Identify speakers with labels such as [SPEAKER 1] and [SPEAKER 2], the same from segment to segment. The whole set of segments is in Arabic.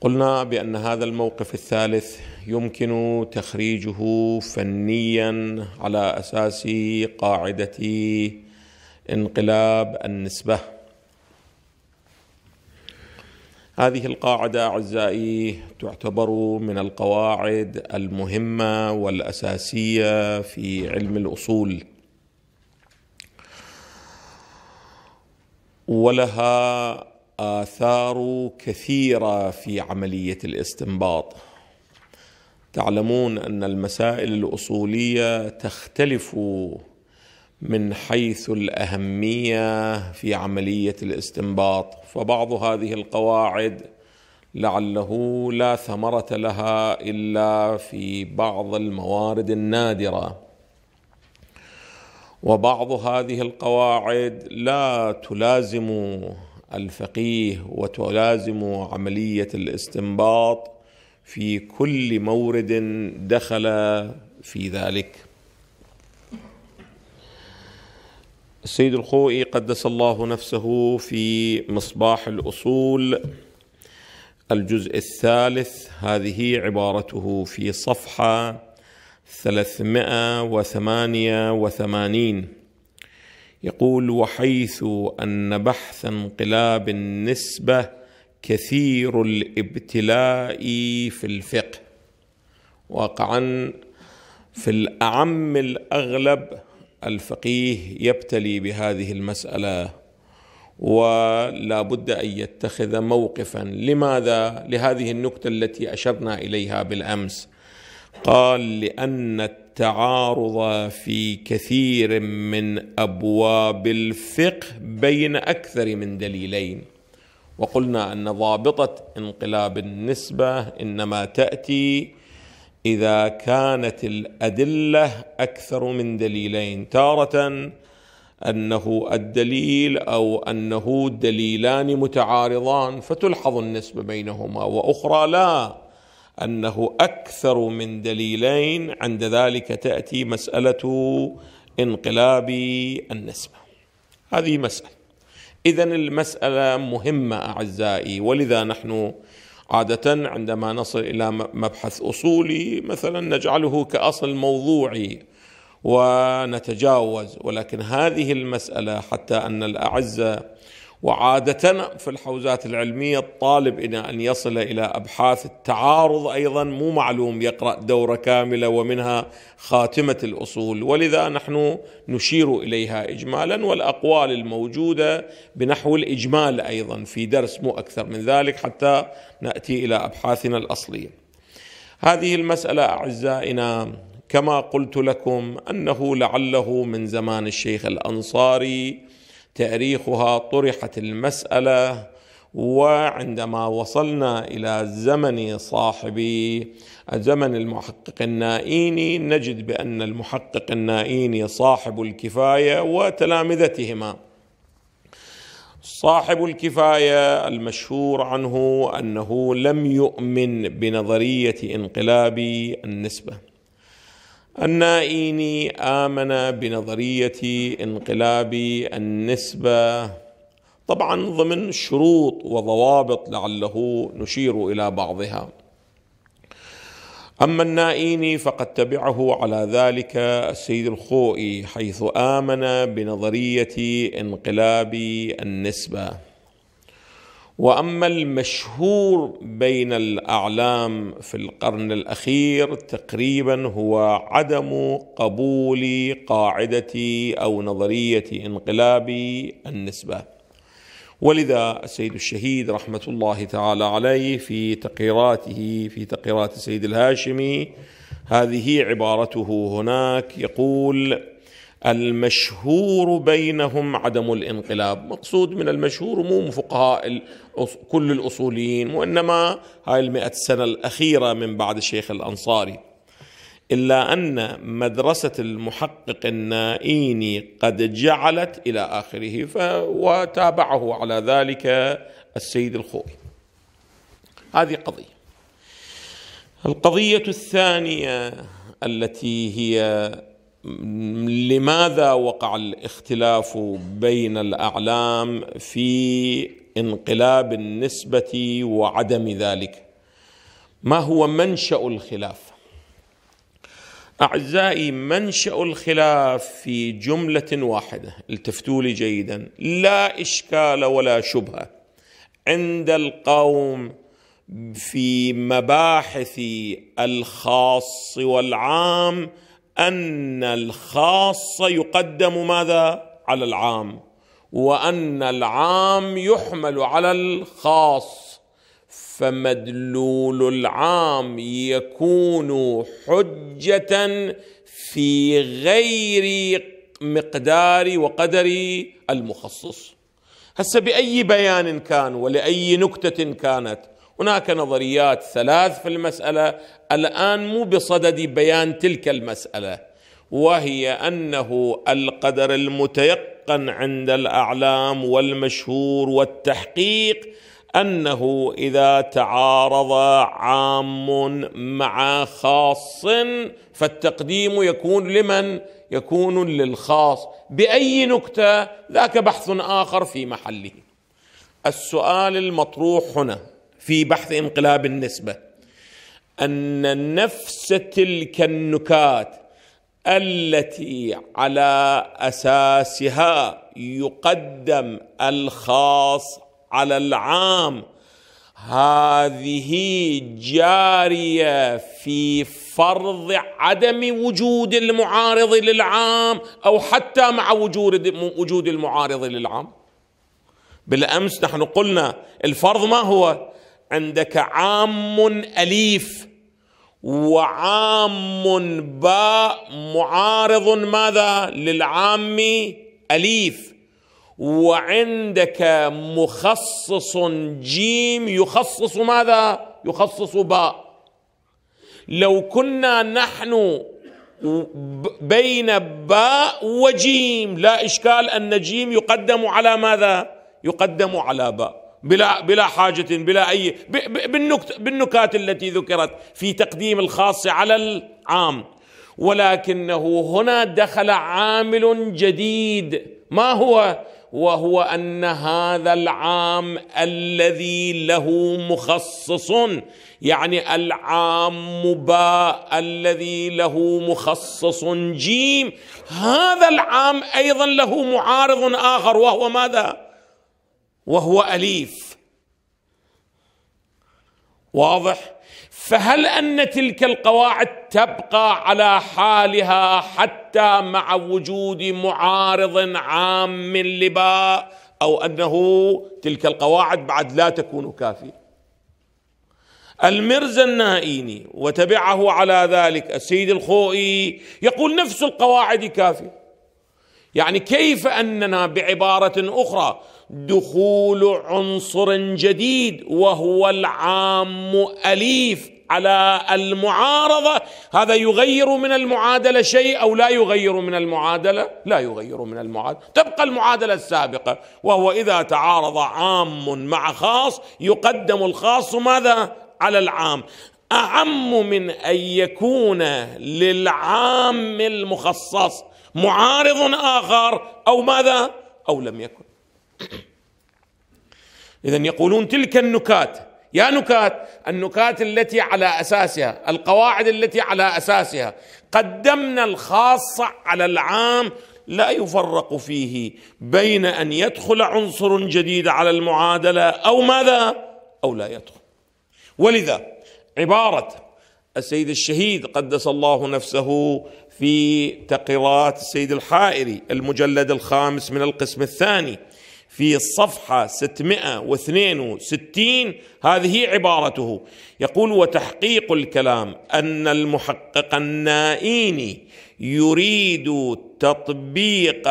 [SPEAKER 1] قلنا بأن هذا الموقف الثالث يمكن تخريجه فنيا على أساس قاعدة انقلاب النسبة هذه القاعدة أعزائي تعتبر من القواعد المهمة والأساسية في علم الأصول ولها آثار كثيرة في عملية الاستنباط تعلمون أن المسائل الأصولية تختلف من حيث الأهمية في عملية الاستنباط فبعض هذه القواعد لعله لا ثمرة لها إلا في بعض الموارد النادرة وبعض هذه القواعد لا تلازم الفقيه وتلازم عمليه الاستنباط في كل مورد دخل في ذلك السيد الخوئي قدس الله نفسه في مصباح الاصول الجزء الثالث هذه عبارته في صفحه 388 يقول وحيث ان بحث انقلاب النسبه كثير الابتلاء في الفقه واقعا في الاعم الاغلب الفقيه يبتلي بهذه المساله ولا بد ان يتخذ موقفا لماذا لهذه النكته التي اشرنا اليها بالامس قال لان التعارض في كثير من ابواب الفقه بين اكثر من دليلين وقلنا ان ضابطه انقلاب النسبه انما تاتي اذا كانت الادله اكثر من دليلين تاره انه الدليل او انه دليلان متعارضان فتلحظ النسبه بينهما واخرى لا أنه أكثر من دليلين عند ذلك تأتي مسألة انقلاب النسبة هذه مسألة إذا المسألة مهمة أعزائي ولذا نحن عادة عندما نصل إلى مبحث أصولي مثلا نجعله كأصل موضوعي ونتجاوز ولكن هذه المسألة حتى أن الأعزة وعادة في الحوزات العلمية الطالب إلى أن يصل إلى أبحاث التعارض أيضا مو معلوم يقرأ دورة كاملة ومنها خاتمة الأصول ولذا نحن نشير إليها إجمالا والأقوال الموجودة بنحو الإجمال أيضا في درس مو أكثر من ذلك حتى نأتي إلى أبحاثنا الأصلية هذه المسألة أعزائنا كما قلت لكم أنه لعله من زمان الشيخ الأنصاري تاريخها طرحت المساله وعندما وصلنا الى زمن صاحب زمن المحقق النائيني نجد بان المحقق النائيني صاحب الكفايه وتلامذتهما صاحب الكفايه المشهور عنه انه لم يؤمن بنظريه انقلاب النسبه النائيني آمن بنظرية انقلاب النسبة طبعا ضمن شروط وضوابط لعله نشير إلى بعضها أما النائيني فقد تبعه على ذلك السيد الخوئي حيث آمن بنظرية انقلاب النسبة واما المشهور بين الاعلام في القرن الاخير تقريبا هو عدم قبول قاعده او نظريه انقلاب النسبه ولذا السيد الشهيد رحمه الله تعالى عليه في تقريراته في تقريرات السيد الهاشمي هذه عبارته هناك يقول المشهور بينهم عدم الانقلاب مقصود من المشهور مو فقهاء كل الأصوليين وإنما هاي المئة سنة الأخيرة من بعد الشيخ الأنصاري إلا أن مدرسة المحقق النائيني قد جعلت إلى آخره ف... وتابعه على ذلك السيد الخوئي هذه قضية القضية الثانية التي هي لماذا وقع الاختلاف بين الاعلام في انقلاب النسبه وعدم ذلك ما هو منشا الخلاف اعزائي منشا الخلاف في جمله واحده التفتوا لي جيدا لا اشكال ولا شبهه عند القوم في مباحث الخاص والعام ان الخاص يقدم ماذا على العام وان العام يحمل على الخاص فمدلول العام يكون حجه في غير مقدار وقدر المخصص هسه باي بيان كان ولاي نكته كانت هناك نظريات ثلاث في المساله الان مو بصدد بيان تلك المساله وهي انه القدر المتيقن عند الاعلام والمشهور والتحقيق انه اذا تعارض عام مع خاص فالتقديم يكون لمن يكون للخاص باي نكته ذاك بحث اخر في محله السؤال المطروح هنا في بحث انقلاب النسبه ان نفس تلك النكات التي على اساسها يقدم الخاص على العام هذه جاريه في فرض عدم وجود المعارض للعام او حتى مع وجود وجود المعارض للعام بالامس نحن قلنا الفرض ما هو عندك عام أليف وعام باء معارض ماذا للعام أليف وعندك مخصص جيم يخصص ماذا يخصص باء لو كنا نحن بين باء وجيم لا إشكال أن جيم يقدم على ماذا يقدم على باء بلا بلا حاجة بلا أي بالنكات التي ذكرت في تقديم الخاص على العام ولكنه هنا دخل عامل جديد ما هو وهو ان هذا العام الذي له مخصص يعني العام باء الذي له مخصص جيم هذا العام ايضا له معارض اخر وهو ماذا وهو أليف واضح فهل أن تلك القواعد تبقى على حالها حتى مع وجود معارض عام لباء أو أنه تلك القواعد بعد لا تكون كافية المرزا النائيني وتبعه على ذلك السيد الخوئي يقول نفس القواعد كافية يعني كيف أننا بعبارة أخرى دخول عنصر جديد وهو العام أليف على المعارضة هذا يغير من المعادلة شيء أو لا يغير من المعادلة لا يغير من المعادلة تبقى المعادلة السابقة وهو إذا تعارض عام مع خاص يقدم الخاص ماذا على العام أعم من أن يكون للعام المخصص معارض آخر أو ماذا أو لم يكن إذا يقولون تلك النكات يا نكات النكات التي على اساسها القواعد التي على اساسها قدمنا الخاصه على العام لا يفرق فيه بين ان يدخل عنصر جديد على المعادله او ماذا او لا يدخل ولذا عباره السيد الشهيد قدس الله نفسه في تقريرات السيد الحائري المجلد الخامس من القسم الثاني في الصفحة 662 هذه عبارته يقول وتحقيق الكلام أن المحقق النائيني يريد تطبيق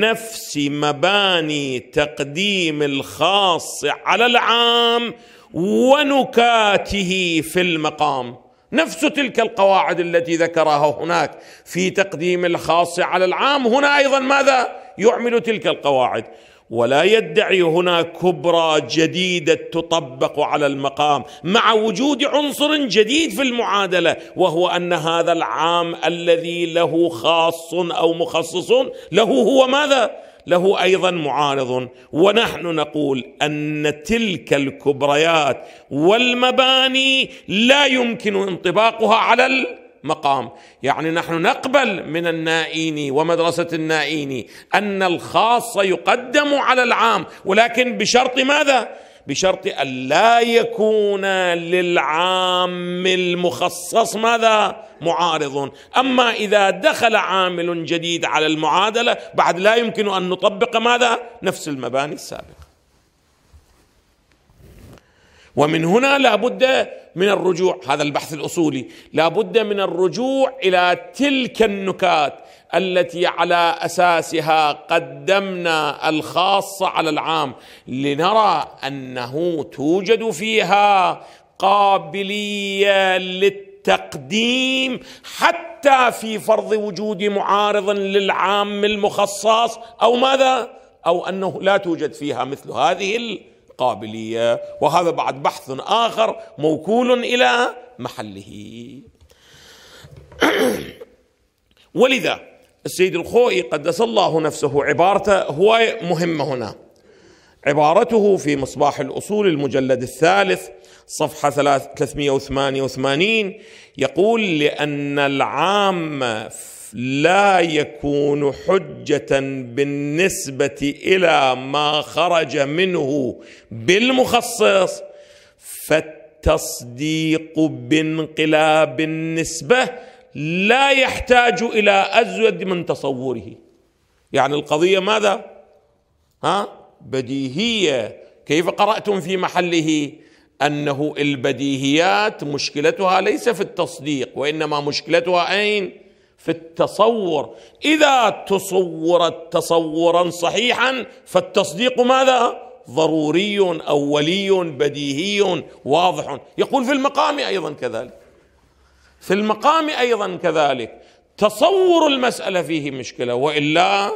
[SPEAKER 1] نفس مباني تقديم الخاص على العام ونكاته في المقام نفس تلك القواعد التي ذكرها هناك في تقديم الخاص على العام هنا أيضا ماذا يعمل تلك القواعد ولا يدعي هنا كبرى جديده تطبق على المقام مع وجود عنصر جديد في المعادله وهو ان هذا العام الذي له خاص او مخصص له هو ماذا له ايضا معارض ونحن نقول ان تلك الكبريات والمباني لا يمكن انطباقها على مقام يعني نحن نقبل من النائين ومدرسة النائين أن الخاص يقدم على العام ولكن بشرط ماذا؟ بشرط ألا يكون للعام المخصص ماذا؟ معارض أما إذا دخل عامل جديد على المعادلة بعد لا يمكن أن نطبق ماذا؟ نفس المباني السابقة ومن هنا لابد من الرجوع هذا البحث الاصولي لابد من الرجوع الى تلك النكات التي على اساسها قدمنا الخاص على العام لنرى انه توجد فيها قابليه للتقديم حتى في فرض وجود معارض للعام المخصص او ماذا او انه لا توجد فيها مثل هذه القابليه وهذا بعد بحث اخر موكول الى محله ولذا السيد الخوئي قدس الله نفسه عبارته هواية مهمة هنا عبارته في مصباح الأصول المجلد الثالث صفحة 388 يقول لأن العامة لا يكون حجه بالنسبه الى ما خرج منه بالمخصص فالتصديق بانقلاب النسبه لا يحتاج الى ازود من تصوره يعني القضيه ماذا ها بديهيه كيف قراتم في محله انه البديهيات مشكلتها ليس في التصديق وانما مشكلتها اين في التصور اذا تصورت تصورا صحيحا فالتصديق ماذا ضروري اولي بديهي واضح يقول في المقام ايضا كذلك في المقام ايضا كذلك تصور المساله فيه مشكله والا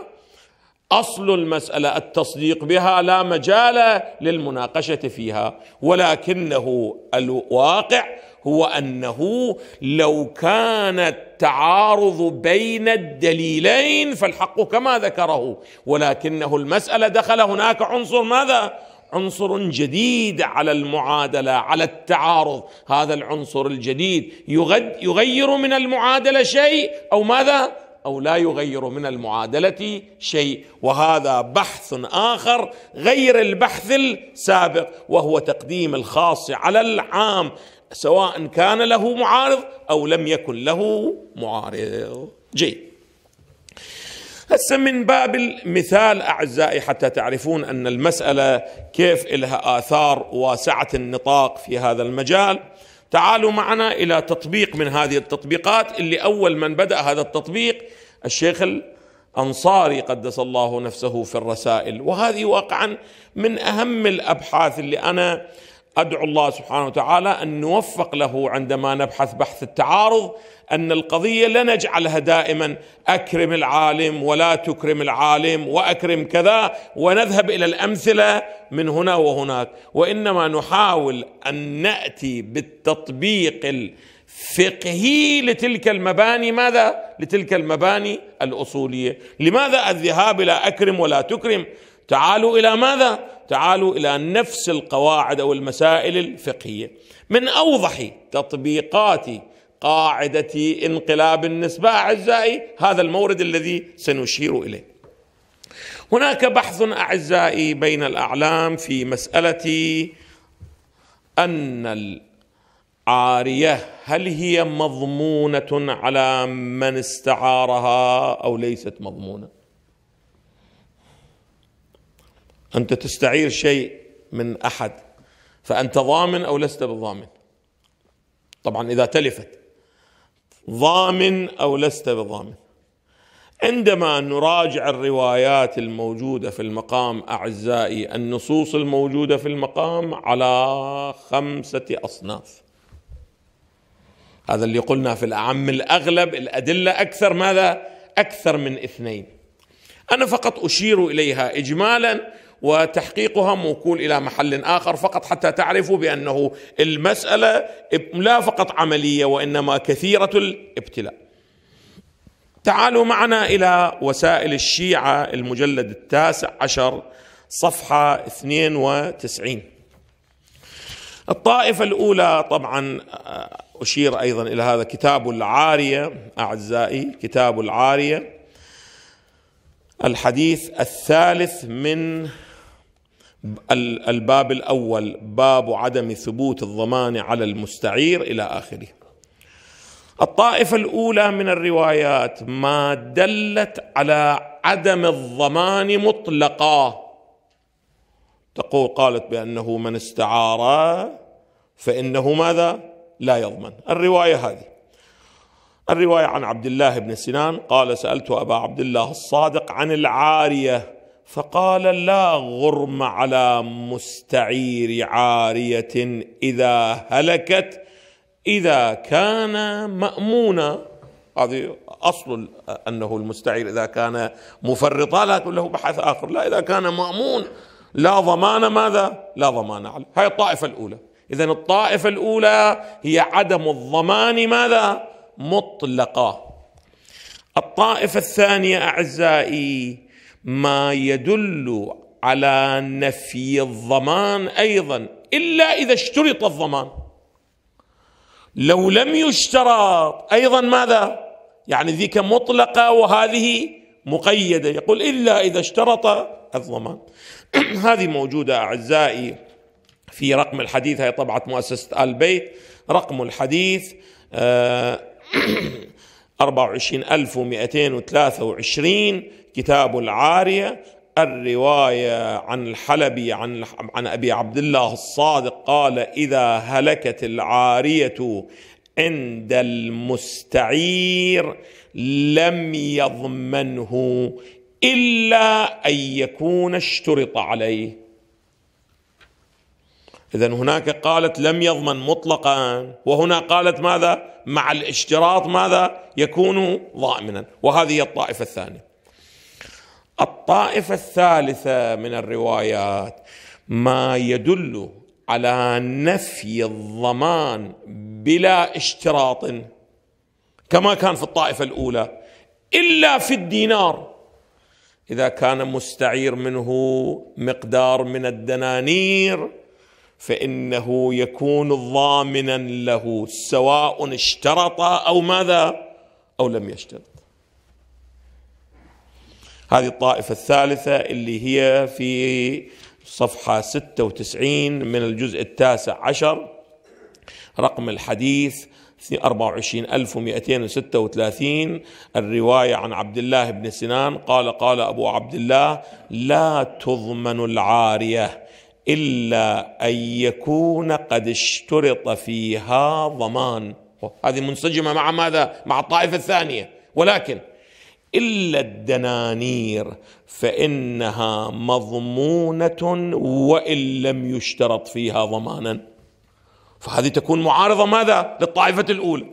[SPEAKER 1] اصل المساله التصديق بها لا مجال للمناقشه فيها ولكنه الواقع هو انه لو كان التعارض بين الدليلين فالحق كما ذكره ولكنه المساله دخل هناك عنصر ماذا عنصر جديد على المعادله على التعارض هذا العنصر الجديد يغير من المعادله شيء او ماذا او لا يغير من المعادله شيء وهذا بحث اخر غير البحث السابق وهو تقديم الخاص على العام سواء كان له معارض او لم يكن له معارض جيد هسه من باب المثال اعزائي حتى تعرفون ان المساله كيف لها اثار واسعه النطاق في هذا المجال تعالوا معنا الى تطبيق من هذه التطبيقات اللي اول من بدا هذا التطبيق الشيخ الانصاري قدس الله نفسه في الرسائل وهذه واقعا من اهم الابحاث اللي انا ادعو الله سبحانه وتعالى ان نوفق له عندما نبحث بحث التعارض ان القضيه لا نجعلها دائما اكرم العالم ولا تكرم العالم واكرم كذا ونذهب الى الامثله من هنا وهناك وانما نحاول ان ناتي بالتطبيق الفقهي لتلك المباني ماذا؟ لتلك المباني الاصوليه، لماذا الذهاب الى اكرم ولا تكرم؟ تعالوا الى ماذا؟ تعالوا الى نفس القواعد او المسائل الفقهيه من اوضح تطبيقات قاعده انقلاب النسبه اعزائي هذا المورد الذي سنشير اليه. هناك بحث اعزائي بين الاعلام في مساله ان العاريه هل هي مضمونه على من استعارها او ليست مضمونه؟ أنت تستعير شيء من أحد فأنت ضامن أو لست بضامن طبعا إذا تلفت ضامن أو لست بضامن عندما نراجع الروايات الموجودة في المقام أعزائي النصوص الموجودة في المقام على خمسة أصناف هذا اللي قلنا في الأعم الأغلب الأدلة أكثر ماذا؟ أكثر من اثنين أنا فقط أشير إليها إجمالا وتحقيقها موكول الى محل اخر فقط حتى تعرفوا بانه المساله لا فقط عمليه وانما كثيره الابتلاء. تعالوا معنا الى وسائل الشيعه المجلد التاسع عشر صفحه 92 الطائفه الاولى طبعا آه، اشير ايضا الى هذا كتاب العاريه اعزائي كتاب العاريه الحديث الثالث من الباب الاول باب عدم ثبوت الضمان على المستعير الى اخره الطائفه الاولى من الروايات ما دلت على عدم الضمان مطلقا تقول قالت بانه من استعار فانه ماذا لا يضمن الروايه هذه الروايه عن عبد الله بن سنان قال سالت ابا عبد الله الصادق عن العاريه فقال لا غرم على مستعير عاريه اذا هلكت اذا كان مامونا هذه اصل انه المستعير اذا كان مفرطا لا تقول له بحث اخر لا اذا كان مامون لا ضمان ماذا؟ لا ضمان عليه، هاي الطائفه الاولى، اذا الطائفه الاولى هي عدم الضمان ماذا؟ مطلقه. الطائفه الثانيه اعزائي ما يدل على نفي الضمان ايضا الا اذا اشترط الضمان لو لم يشترط ايضا ماذا يعني ذيك مطلقه وهذه مقيده يقول الا اذا اشترط الضمان هذه موجوده اعزائي في رقم الحديث هي طبعه مؤسسه ال رقم الحديث آه 24223 كتاب العارية الرواية عن الحلبي عن عن أبي عبد الله الصادق قال إذا هلكت العارية عند المستعير لم يضمنه إلا أن يكون اشترط عليه إذا هناك قالت لم يضمن مطلقا وهنا قالت ماذا مع الاشتراط ماذا يكون ضامنا وهذه الطائفة الثانية الطائفة الثالثة من الروايات ما يدل على نفي الضمان بلا اشتراط كما كان في الطائفة الأولى إلا في الدينار إذا كان مستعير منه مقدار من الدنانير فانه يكون ضامنا له سواء اشترط او ماذا او لم يشترط هذه الطائفه الثالثه اللي هي في صفحه 96 من الجزء التاسع عشر رقم الحديث 24236 الرواية عن عبد الله بن سنان قال قال أبو عبد الله لا تضمن العارية إلا أن يكون قد اشترط فيها ضمان هذه منسجمة مع ماذا؟ مع الطائفة الثانية ولكن إلا الدنانير فإنها مضمونة وإن لم يشترط فيها ضمانا فهذه تكون معارضة ماذا؟ للطائفة الأولى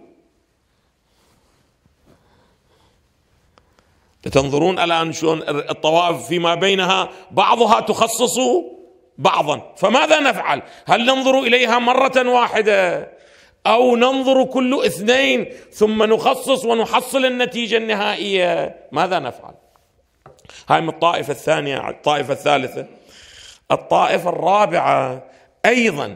[SPEAKER 1] تنظرون الآن شلون الطوائف فيما بينها بعضها تخصص بعضا فماذا نفعل هل ننظر اليها مره واحده او ننظر كل اثنين ثم نخصص ونحصل النتيجه النهائيه ماذا نفعل هاي من الطائفه الثانيه الطائفه الثالثه الطائفه الرابعه ايضا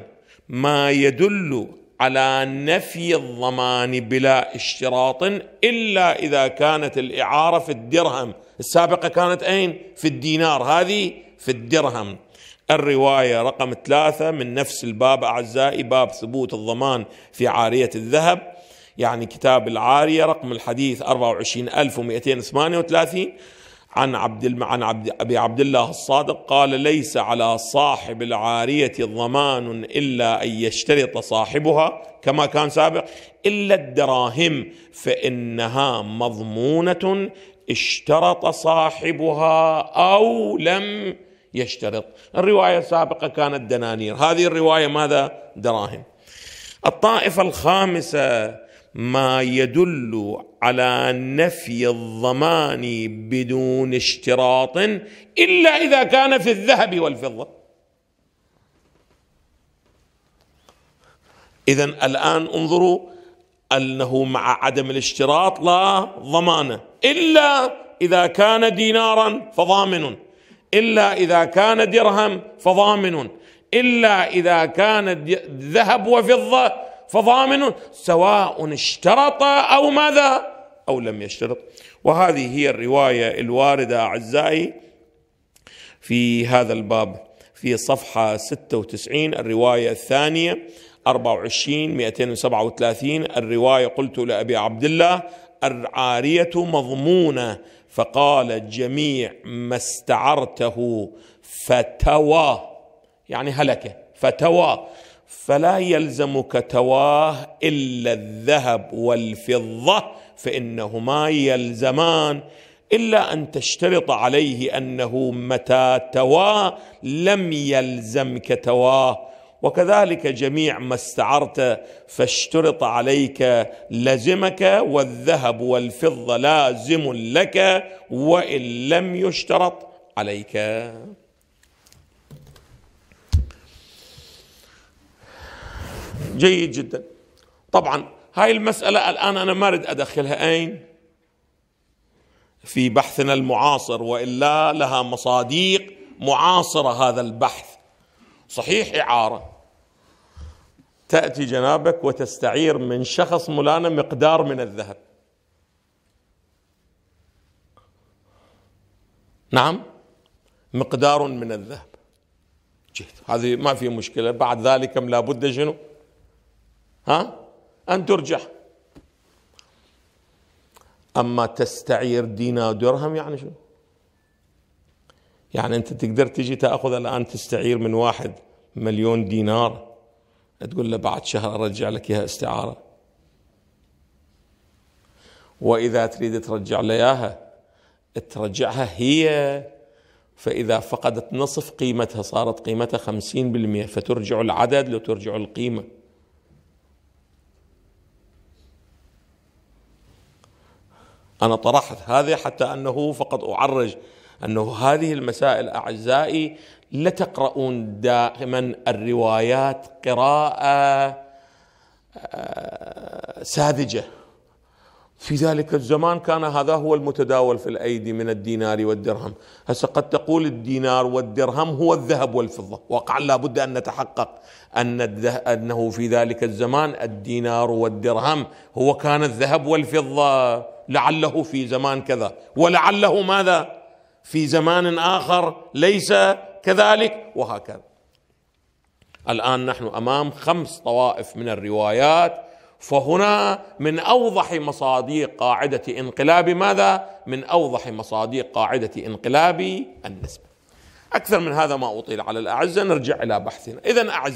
[SPEAKER 1] ما يدل على نفي الضمان بلا اشتراط الا اذا كانت الاعاره في الدرهم السابقه كانت اين في الدينار هذه في الدرهم الرواية رقم ثلاثة من نفس الباب أعزائي باب ثبوت الضمان في عارية الذهب يعني كتاب العارية رقم الحديث 24238 عن عبد عن عبد ابي عبد الله الصادق قال ليس على صاحب العاريه ضمان الا ان يشترط صاحبها كما كان سابق الا الدراهم فانها مضمونه اشترط صاحبها او لم يشترط الرواية السابقة كانت دنانير هذه الرواية ماذا دراهم الطائفة الخامسة ما يدل على نفي الضمان بدون اشتراط إلا إذا كان في الذهب والفضة إذا الآن انظروا أنه مع عدم الاشتراط لا ضمانة إلا إذا كان دينارا فضامن الا اذا كان درهم فضامن الا اذا كان ذهب وفضه فضامن سواء اشترط او ماذا او لم يشترط وهذه هي الروايه الوارده اعزائي في هذا الباب في صفحه 96 الروايه الثانيه 24 237 الروايه قلت لابي عبد الله العارية مضمونة فقال جميع ما استعرته فتوى يعني هلك فتوى فلا يلزمك تواه إلا الذهب والفضة فإنهما يلزمان إلا أن تشترط عليه أنه متى تواه لم يلزمك تواه وكذلك جميع ما استعرت فاشترط عليك لزمك والذهب والفضه لازم لك وان لم يشترط عليك جيد جدا طبعا هاي المسألة الآن أنا ما أريد أدخلها أين في بحثنا المعاصر وإلا لها مصاديق معاصرة هذا البحث صحيح إعارة تأتي جنابك وتستعير من شخص ملانا مقدار من الذهب نعم مقدار من الذهب جيت هذه ما في مشكلة بعد ذلك لابد شنو ها أن ترجع أما تستعير دينار درهم يعني شنو يعني انت تقدر تجي تاخذ الان تستعير من واحد مليون دينار تقول له بعد شهر ارجع لك اياها استعاره واذا تريد ترجع له اياها ترجعها هي فإذا فقدت نصف قيمتها صارت قيمتها خمسين بالمئة فترجع العدد لو ترجع القيمة أنا طرحت هذا حتى أنه فقط أعرج انه هذه المسائل اعزائي لتقرؤون دائما الروايات قراءه آه، ساذجه في ذلك الزمان كان هذا هو المتداول في الايدي من الدينار والدرهم، هسه قد تقول الدينار والدرهم هو الذهب والفضه، واقعا لابد ان نتحقق ان انه في ذلك الزمان الدينار والدرهم هو كان الذهب والفضه لعله في زمان كذا ولعله ماذا؟ في زمان اخر ليس كذلك وهكذا الان نحن امام خمس طوائف من الروايات فهنا من اوضح مصاديق قاعده انقلاب ماذا؟ من اوضح مصاديق قاعده انقلاب النسبه. اكثر من هذا ما اطيل على الاعزه نرجع الى بحثنا، اذا اعزائي